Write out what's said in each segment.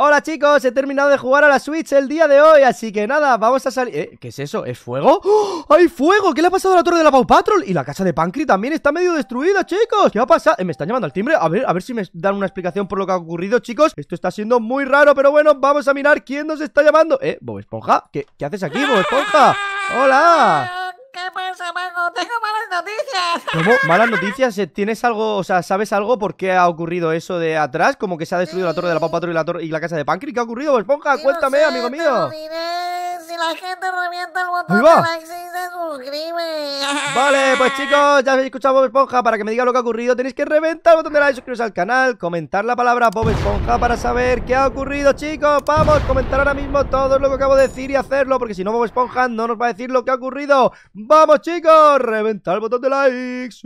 Hola chicos, he terminado de jugar a la Switch el día de hoy, así que nada, vamos a salir... ¿Eh? ¿Qué es eso? ¿Es fuego? ¡Oh! ¡Hay fuego! ¿Qué le ha pasado a la torre de la Pau Patrol? Y la casa de Pancri también está medio destruida, chicos ¿Qué ha pasado? pasar? Eh, ¿Me están llamando al timbre? A ver, a ver si me dan una explicación por lo que ha ocurrido, chicos Esto está siendo muy raro, pero bueno, vamos a mirar quién nos está llamando Eh, Bob Esponja, ¿qué, qué haces aquí, Bob Esponja? ¡Hola! ¿Qué pasa, Mago? Tengo malas noticias. ¿Cómo? ¿Malas noticias? Eh, ¿Tienes algo, o sea, sabes algo por qué ha ocurrido eso de atrás? Como que se ha destruido la torre de la Pau Patrol y la, torre y la casa de Pancri. ¿Qué ha ocurrido, Esponja? Cuéntame, amigo mío si la gente revienta el botón de like, si se suscribe. Vale, pues chicos, ya habéis escuchado Bob Esponja. Para que me diga lo que ha ocurrido, tenéis que reventar el botón de like, suscribiros al canal, comentar la palabra Bob Esponja para saber qué ha ocurrido, chicos. Vamos, comentar ahora mismo todo lo que acabo de decir y hacerlo, porque si no, Bob Esponja no nos va a decir lo que ha ocurrido. Vamos, chicos, reventar el botón de likes.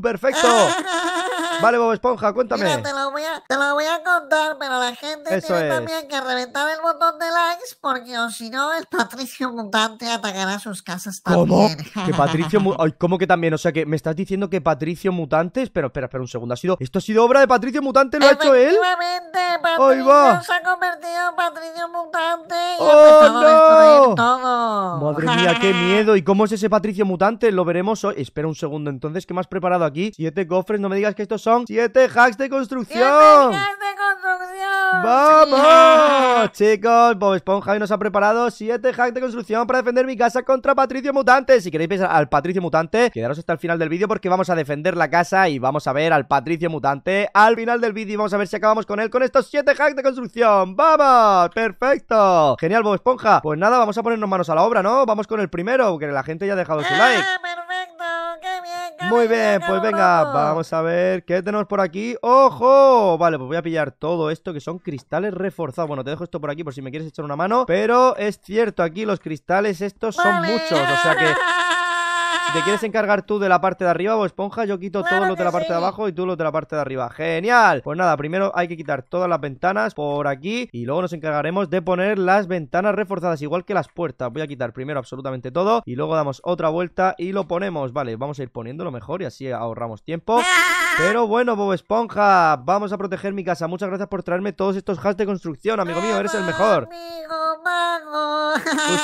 perfecto. Vale, Bob Esponja, cuéntame. te, lo voy a, contar, pero la gente tiene también que reventar el botón de likes porque os si no, el Patricio Mutante atacará sus casas también. ¿Cómo? Que Patricio Ay, ¿Cómo que también? O sea, que me estás diciendo que Patricio Mutante... Espera, espera, espera un segundo. ¿Ha sido... ¿Esto ha sido obra de Patricio Mutante? ¿Lo ha hecho él? Efectivamente, va. se ha convertido en Patricio Mutante y oh, ha todo. Madre mía, qué miedo. ¿Y cómo es ese Patricio Mutante? Lo veremos hoy. Espera un segundo, entonces, ¿qué me has preparado aquí? Siete cofres, no me digas que estos son siete hacks de construcción. ¡Siete hacks de construcción! ¡Vamos! Chicos, Bob Esponja hoy nos ha preparado 7 hacks de construcción para defender mi casa contra Patricio Mutante. Si queréis pensar al Patricio Mutante, quedaros hasta el final del vídeo porque vamos a defender la casa y vamos a ver al Patricio Mutante al final del vídeo y vamos a ver si acabamos con él con estos 7 hacks de construcción. ¡Vamos! ¡Perfecto! Genial, Bob Esponja. Pues nada, vamos a ponernos manos a la obra, ¿no? Vamos con el primero, que la gente ya ha dejado su ah, like muy bien, pues venga, vamos a ver qué tenemos por aquí. ¡Ojo! Vale, pues voy a pillar todo esto que son cristales reforzados. Bueno, te dejo esto por aquí por si me quieres echar una mano, pero es cierto, aquí los cristales estos son muchos, o sea que te quieres encargar tú de la parte de arriba o esponja, yo quito todo lo de la parte de abajo y tú lo de la parte de arriba. ¡Genial! Pues nada, primero hay que quitar todas las ventanas por aquí y luego nos encargaremos de poner las ventanas reforzadas, igual que las puertas. Voy a quitar primero absolutamente todo y luego damos otra vuelta y lo ponemos. Vale, vamos a ir poniéndolo mejor y así ahorramos tiempo. Ah. Pero bueno, Bob Esponja, vamos a proteger mi casa. Muchas gracias por traerme todos estos hacks de construcción, amigo mío, eres el mejor. Amigo mago.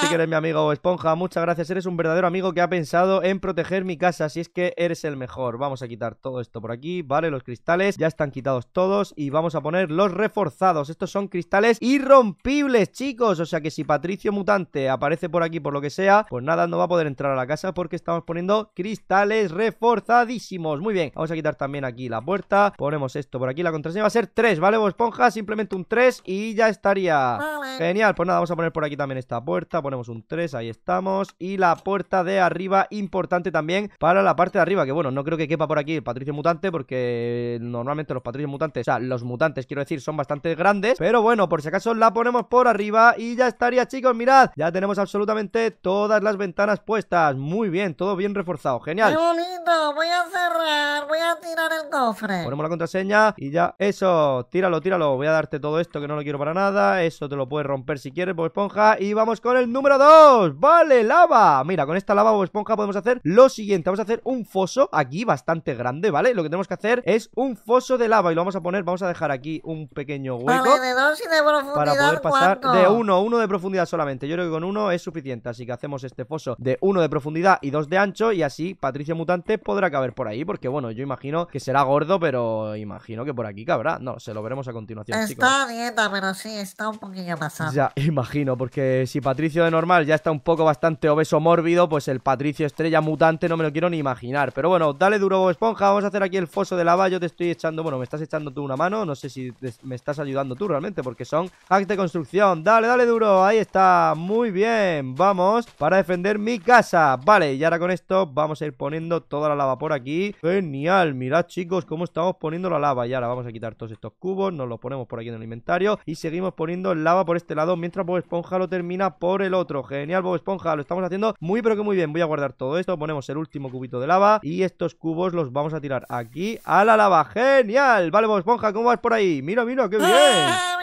Tú que eres mi amigo Esponja, muchas gracias. Eres un verdadero amigo que ha pensado en proteger mi casa, si es que eres el mejor. Vamos a quitar todo esto por aquí, ¿vale? Los cristales ya están quitados todos y vamos a poner los reforzados. Estos son cristales irrompibles, chicos. O sea que si Patricio Mutante aparece por aquí por lo que sea, pues nada, no va a poder entrar a la casa porque estamos poniendo cristales reforzadísimos. Muy bien, vamos a quitar también aquí la puerta. Ponemos esto por aquí. La contraseña va a ser 3, ¿vale? Esponja, simplemente un 3 y ya estaría. Genial, pues nada Vamos a poner por aquí también esta puerta. Ponemos un 3, ahí estamos. Y la puerta de arriba, importante también para la parte de arriba. Que bueno, no creo que quepa por aquí el Patricio Mutante porque normalmente los Patricios Mutantes, o sea, los mutantes, quiero decir, son bastante grandes. Pero bueno, por si acaso la ponemos por arriba y ya estaría, chicos. Mirad, ya tenemos absolutamente todas las ventanas puestas. Muy bien, todo bien reforzado. Genial. ¡Qué bonito! Voy a cerrar, voy a tirar el cofre. Ponemos la contraseña y ya. Eso, tíralo, tíralo. Voy a darte todo esto que no lo quiero para nada. Eso te lo puedes romper si quieres Esponja. Y vamos con el número 2. Vale, lava. Mira, con esta lava o Esponja podemos hacer lo siguiente. Vamos a hacer un foso aquí bastante grande, ¿vale? Lo que tenemos que hacer es un foso de lava y lo vamos a poner, vamos a dejar aquí un pequeño hueco. Vale, de dos y de profundidad, para poder pasar de uno, uno de profundidad solamente. Yo creo que con uno es suficiente, así que hacemos este foso de uno de profundidad y dos de ancho y así Patricia Mutante podrá caber por ahí, porque bueno, yo imagino que será gordo, pero imagino que por aquí cabrá. No, se lo veremos a continuación, Está bien, pero sí, está un poquillo pasado. Ya, imagino, porque si Patricio de normal ya está un poco bastante obeso mórbido, pues el Patricio estrella mutante no me lo quiero ni imaginar. Pero bueno, dale duro Esponja, vamos a hacer aquí el foso de lava, yo te estoy echando, bueno, me estás echando tú una mano, no sé si me estás ayudando tú realmente, porque son hacks de construcción. Dale, dale duro, ahí está, muy bien, vamos para defender mi casa. Vale, y ahora con esto vamos a ir poniendo toda la lava por aquí. Genial, mirad chicos cómo estamos poniendo la lava. Y ahora vamos a quitar todos estos cubos, nos los ponemos por aquí en el inventario y seguimos poniendo lava por este lado mientras Bob Esponja lo termina por el otro. Genial, Bob Esponja, lo estamos haciendo muy pero que muy bien. Voy a guardar todo esto, ponemos el último cubito de lava y estos cubos los vamos a tirar aquí a la lava. ¡Genial! Vale, Bob Esponja, ¿cómo vas por ahí? ¡Mira, mira, qué bien! Ah,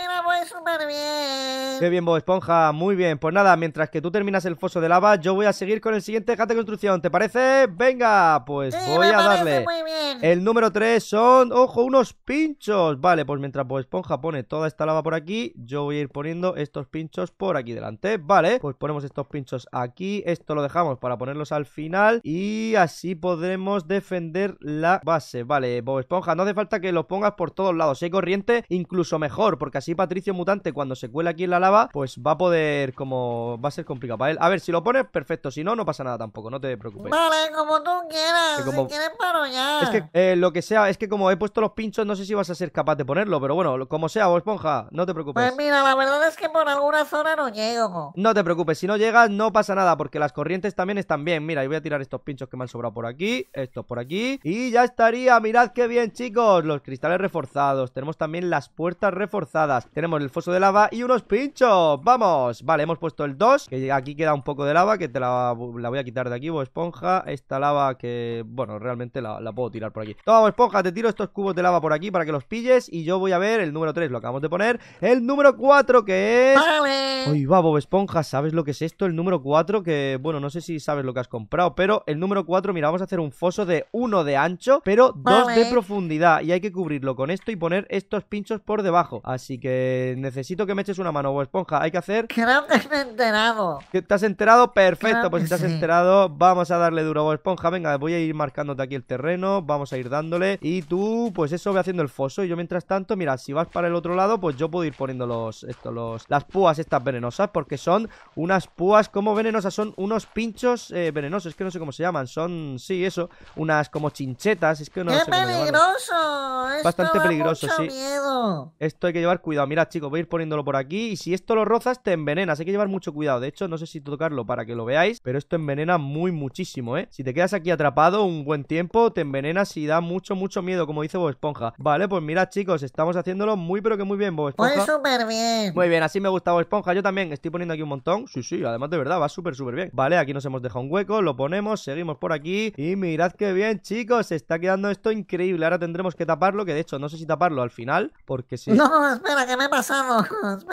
bien. Qué bien, Bob Esponja. Muy bien. Pues nada, mientras que tú terminas el foso de lava, yo voy a seguir con el siguiente jate de construcción. ¿Te parece? Venga, pues voy a darle. Muy bien. El número 3 son, ojo, unos pinchos. Vale, pues mientras Bob Esponja pone toda esta lava por aquí, yo voy a ir poniendo estos pinchos por aquí delante. Vale, pues ponemos estos pinchos aquí. Esto lo dejamos para ponerlos al final. Y así podremos defender la base. Vale, Bob Esponja, no hace falta que los pongas por todos lados. Si hay corriente, incluso mejor, porque así Patricia mutante cuando se cuela aquí en la lava, pues va a poder como... Va a ser complicado para él. A ver, si lo pones, perfecto. Si no, no pasa nada tampoco, no te preocupes. Vale, como tú quieras. Si quieres paro Es que eh, lo que sea, es que como he puesto los pinchos, no sé si vas a ser capaz de ponerlo, pero bueno, como sea, vos esponja, no te preocupes. Pues mira, la verdad es que por alguna zona no llego. No te preocupes, si no llegas, no pasa nada, porque las corrientes también están bien. Mira, y voy a tirar estos pinchos que me han sobrado por aquí, estos por aquí, y ya estaría. Mirad qué bien, chicos, los cristales reforzados. Tenemos también las puertas reforzadas. Tenemos el foso de lava y unos pinchos. ¡Vamos! Vale, hemos puesto el 2, que aquí queda un poco de lava, que te la, voy a quitar de aquí, Bob Esponja. Esta lava que, bueno, realmente la, puedo tirar por aquí. Toma, Bob Esponja, te tiro estos cubos de lava por aquí para que los pilles y yo voy a ver el número 3, lo acabamos de poner. El número 4, que es... Uy, va, Bob Esponja! ¿Sabes lo que es esto? El número 4, que, bueno, no sé si sabes lo que has comprado, pero el número 4, mira, vamos a hacer un foso de 1 de ancho, pero 2 de profundidad. Y hay que cubrirlo con esto y poner estos pinchos por debajo. Así que necesito que me eches una mano, o Esponja. Hay que hacer. Creo que me he enterado. ¿Te has enterado? Perfecto, pues si te has enterado, vamos a darle duro, o Esponja. Venga, voy a ir marcándote aquí el terreno, vamos a ir dándole. Y tú, pues eso, voy haciendo el foso. Y yo mientras tanto, mira, si vas para el otro lado, pues yo puedo ir poniendo los, los, las púas estas venenosas, porque son unas púas como venenosas, son unos pinchos eh, venenosos, es que no sé cómo se llaman, son, sí, eso, unas como chinchetas, es que no sé peligroso! Bastante peligroso, sí. Esto hay que llevar cuidado, mira, chicos chicos. Voy a ir poniéndolo por aquí. Y si esto lo rozas, te envenenas. Hay que llevar mucho cuidado. De hecho, no sé si tocarlo para que lo veáis, pero esto envenena muy muchísimo, ¿eh? Si te quedas aquí atrapado un buen tiempo, te envenenas y da mucho, mucho miedo, como dice Bob Esponja. Vale, pues mirad, chicos, estamos haciéndolo muy, pero que muy bien, Bob pues Esponja. Pues súper bien. Muy bien, así me gusta Bob Esponja. Yo también estoy poniendo aquí un montón. Sí, sí, además de verdad, va súper, súper bien. Vale, aquí nos hemos dejado un hueco, lo ponemos, seguimos por aquí. Y mirad qué bien, chicos, se está quedando esto increíble. Ahora tendremos que taparlo, que de hecho no sé si taparlo al final, porque si... No, espera, que me pasa pues.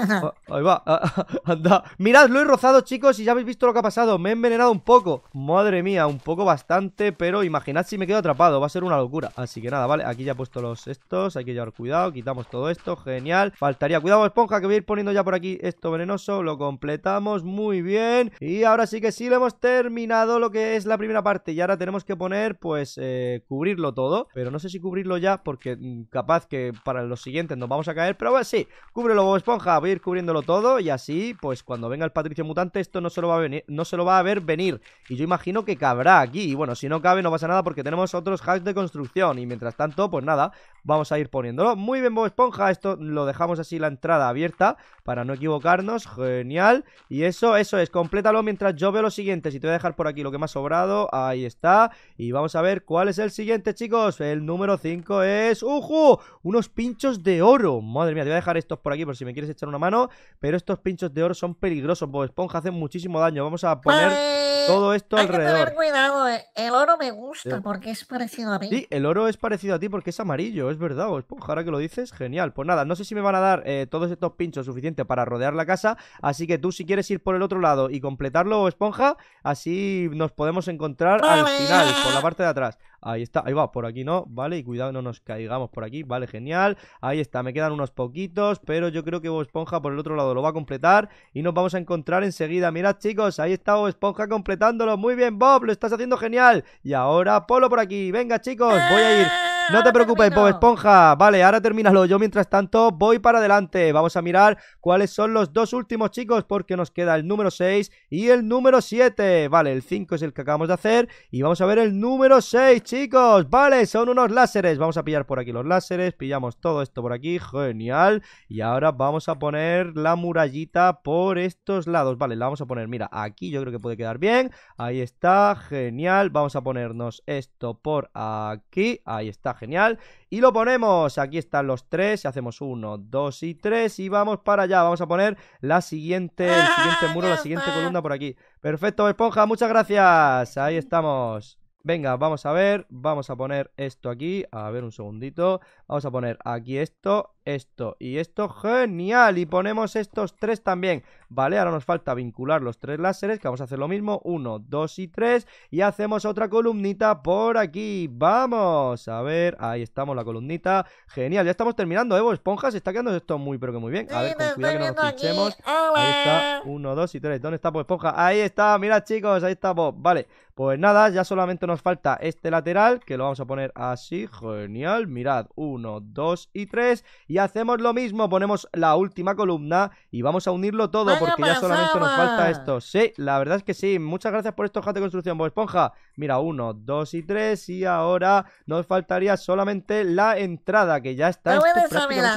Ahí va, ah, anda. Mirad, lo he rozado, chicos, y ya habéis visto lo que ha pasado. Me he envenenado un poco. Madre mía, un poco bastante, pero imaginad si me quedo atrapado. Va a ser una locura. Así que nada, vale, aquí ya he puesto los estos. Hay que llevar cuidado, quitamos todo esto. Genial. Faltaría, cuidado, esponja, que voy a ir poniendo ya por aquí esto venenoso. Lo completamos muy bien. Y ahora sí que sí, lo hemos terminado lo que es la primera parte. Y ahora tenemos que poner, pues, eh, cubrirlo todo. Pero no sé si cubrirlo ya, porque mm, capaz que para los siguientes nos vamos a caer. Pero bueno, sí, cúbrelo, Bob Esponja. Voy a ir cubriéndolo todo y así, pues cuando venga el Patricio Mutante, esto no se lo va a, venir, no se lo va a ver venir. Y yo imagino que cabrá aquí. Y bueno, si no cabe, no pasa nada porque tenemos otros hacks de construcción. Y mientras tanto, pues nada, vamos a ir poniéndolo. Muy bien, Bob Esponja. Esto lo dejamos así la entrada abierta para no equivocarnos. Genial. Y eso, eso es. Complétalo mientras yo veo lo siguiente. Si te voy a dejar por aquí lo que me ha sobrado. Ahí está. Y vamos a ver cuál es el siguiente, chicos. El número 5 es... ¡Uju! Unos pinchos de oro. Madre mía, te voy a dejar estos por aquí aquí por si me quieres echar una mano. Pero estos pinchos de oro son peligrosos, pues Esponja, hacen muchísimo daño. Vamos a poner eh, todo esto alrededor. cuidado, eh. el oro me gusta eh. porque es parecido a mí. Sí, el oro es parecido a ti porque es amarillo, es verdad, o Esponja. Ahora que lo dices, genial. Pues nada, no sé si me van a dar todos estos pinchos suficientes para rodear la casa. Así que tú, si quieres ir por el otro lado y completarlo, Esponja, así nos podemos encontrar al final, por la parte de atrás. Ahí está, ahí va, por aquí no, vale, y cuidado no nos caigamos por aquí, vale, genial. Ahí está, me quedan unos poquitos, pero yo creo que Bob Esponja por el otro lado lo va a completar y nos vamos a encontrar enseguida. Mirad, chicos, ahí está Bob Esponja completándolo. Muy bien, Bob, lo estás haciendo genial. Y ahora Polo por aquí. Venga, chicos, voy a ir no te preocupes, Bob Esponja. Vale, ahora termínalo. Yo mientras tanto voy para adelante. Vamos a mirar cuáles son los dos últimos chicos porque nos queda el número 6 y el número 7. Vale, el 5 es el que acabamos de hacer y vamos a ver el número 6, chicos. Vale, son unos láseres. Vamos a pillar por aquí los láseres, pillamos todo esto por aquí. Genial. Y ahora vamos a poner la murallita por estos lados. Vale, la vamos a poner, mira, aquí yo creo que puede quedar bien. Ahí está, genial. Vamos a ponernos esto por aquí. Ahí está, genial. Y lo ponemos, aquí están los tres, hacemos uno, dos y tres y vamos para allá. Vamos a poner la siguiente, el siguiente muro, la siguiente columna por aquí. Perfecto, Esponja, muchas gracias. Ahí estamos. Venga, vamos a ver, vamos a poner esto aquí, a ver un segundito. Vamos a poner aquí esto, esto y esto. ¡Genial! Y ponemos estos tres también, ¿vale? Ahora nos falta vincular los tres láseres, que vamos a hacer lo mismo. Uno, dos y tres. Y hacemos otra columnita por aquí. ¡Vamos! A ver, ahí estamos la columnita. ¡Genial! Ya estamos terminando, Evo ¿eh? Se está quedando esto muy, pero que muy bien. A ver, con cuidado que nos pinchemos. Ahí está. Uno, dos y tres. ¿Dónde está Pues Esponja? Ahí está, mirad, chicos. Ahí está Vale, pues nada, ya solamente nos falta este lateral, que lo vamos a poner así. ¡Genial! Mirad, uno uno, 2 y 3 y hacemos lo mismo, ponemos la última columna y vamos a unirlo todo porque ya solamente nos falta esto. Sí, la verdad es que sí, muchas gracias por estos hacks de construcción, Bob pues, Esponja. Mira, uno, dos y tres. y ahora nos faltaría solamente la entrada que ya está. Esto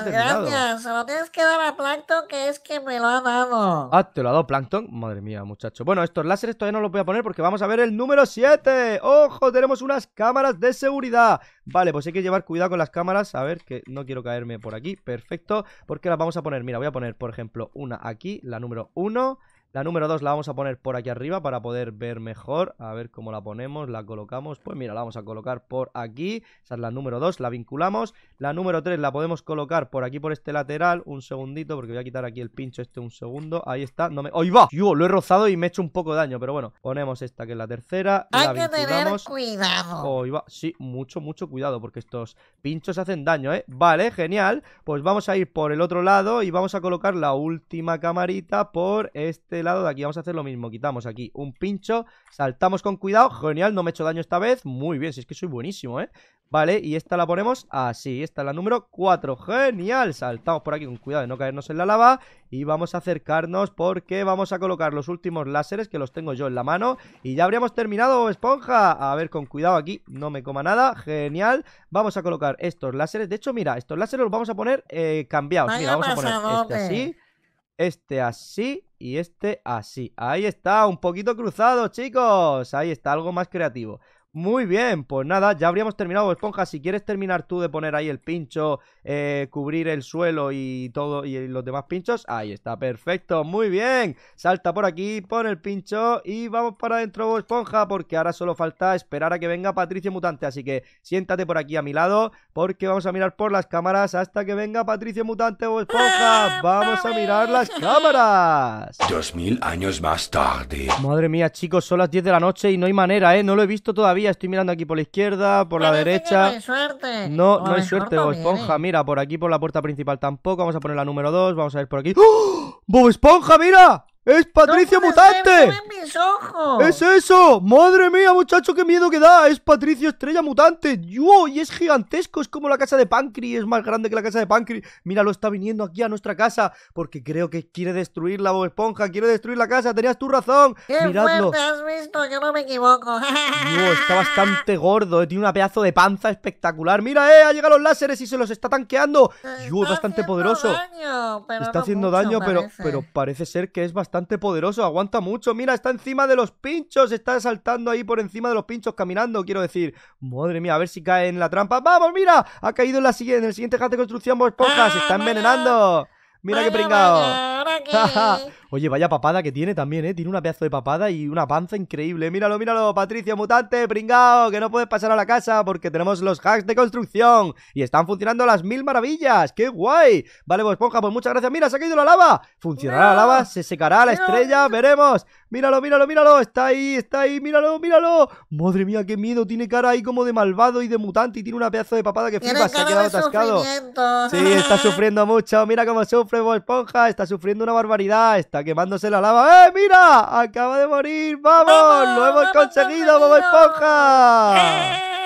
gracias, se lo tienes que dar a Plankton que es que me lo ha dado. Ah, te lo ha dado Plankton, madre mía, muchacho. Bueno, estos láseres todavía no los voy a poner porque vamos a ver el número 7. ¡Ojo! Tenemos unas cámaras de seguridad. Vale, pues hay que llevar cuidado con las cámaras. A ver, que no quiero caerme por aquí. Perfecto. Porque las vamos a poner, mira, voy a poner, por ejemplo, una aquí, la número 1. La número 2 la vamos a poner por aquí arriba para poder ver mejor. A ver cómo la ponemos, la colocamos. Pues mira, la vamos a colocar por aquí. Esa es la número 2, la vinculamos. La número 3 la podemos colocar por aquí, por este lateral. Un segundito, porque voy a quitar aquí el pincho este un segundo. Ahí está, no me... ¡Ahí va! Yo lo he rozado y me he hecho un poco de daño, pero bueno. Ponemos esta que es la tercera. Hay la que tener cuidado. Sí, mucho, mucho cuidado, porque estos pinchos hacen daño, ¿eh? Vale, genial. Pues vamos a ir por el otro lado y vamos a colocar la última camarita por este lado de aquí vamos a hacer lo mismo. Quitamos aquí un pincho, saltamos con cuidado. Genial, no me he hecho daño esta vez. Muy bien, si es que soy buenísimo, ¿eh? Vale, y esta la ponemos así. Esta es la número 4. Genial, saltamos por aquí con cuidado de no caernos en la lava. Y vamos a acercarnos porque vamos a colocar los últimos láseres que los tengo yo en la mano. Y ya habríamos terminado, esponja. A ver, con cuidado aquí, no me coma nada. Genial. Vamos a colocar estos láseres. De hecho, mira, estos láseres los vamos a poner eh, cambiados. Mira, vamos a poner este así este así y este así. Ahí está, un poquito cruzado, chicos. Ahí está, algo más creativo. Muy bien, pues nada, ya habríamos terminado, Esponja. Si quieres terminar tú de poner ahí el pincho, eh, cubrir el suelo y todo, y los demás pinchos, ahí está, perfecto, muy bien. Salta por aquí, pon el pincho y vamos para adentro, Esponja, porque ahora solo falta esperar a que venga Patricio Mutante. Así que siéntate por aquí a mi lado, porque vamos a mirar por las cámaras hasta que venga Patricio Mutante o Esponja. Ah, vamos a mirar las cámaras. Dos mil años más tarde. Madre mía, chicos, son las 10 de la noche y no hay manera, ¿eh? No lo he visto todavía Estoy mirando aquí por la izquierda, por la derecha. No hay suerte. No, no hay suerte, Bob Esponja. Mira, por aquí por la puerta principal tampoco. Vamos a poner la número 2. Vamos a ir por aquí. ¡Oh! ¡Bob Esponja, mira! ¡Es Patricio Mutante! ¡Es eso! ¡Madre mía, muchacho, qué miedo que da! ¡Es Patricio Estrella Mutante! ¡Yo! Y es gigantesco, es como la casa de Pancri, es más grande que la casa de Pancri. lo está viniendo aquí a nuestra casa, porque creo que quiere destruir la Bob Esponja, quiere destruir la casa, tenías tu razón. ¡Qué Miradlo. has visto! Yo no me equivoco. Yo, está bastante gordo, eh, tiene una pedazo de panza espectacular. ¡Mira, eh! ¡Ha llegado los láseres y se los está tanqueando! Yo, es bastante poderoso. está haciendo daño, pero, pero parece ser que es bastante bastante poderoso, aguanta mucho. Mira, está encima de los pinchos, está saltando ahí por encima de los pinchos, caminando, quiero decir. Madre mía, a ver si cae en la trampa. ¡Vamos, mira! Ha caído en, la, en el siguiente jante de construcción, por pues, pocas, se está envenenando. Mira qué pringado. Oye, vaya papada que tiene también, ¿eh? Tiene una pedazo de papada y una panza increíble. Míralo, míralo, Patricio, mutante, pringao, que no puedes pasar a la casa porque tenemos los hacks de construcción y están funcionando las mil maravillas. ¡Qué guay! Vale, pues esponja, pues muchas gracias. Mira, se ha caído la lava. ¿Funcionará la lava? ¿Se secará la estrella? Veremos. Míralo, míralo, míralo. Está ahí, está ahí. Míralo, míralo. Madre mía, qué miedo. Tiene cara ahí como de malvado y de mutante y tiene una pedazo de papada que Se ha quedado atascado. Sí, está sufriendo mucho. Mira cómo sufre. Bobo Esponja está sufriendo una barbaridad, está quemándose la lava. ¡Eh, mira! ¡Acaba de morir! ¡Vamos! ¡Lo hemos conseguido, Bobo Esponja! ¡Eh!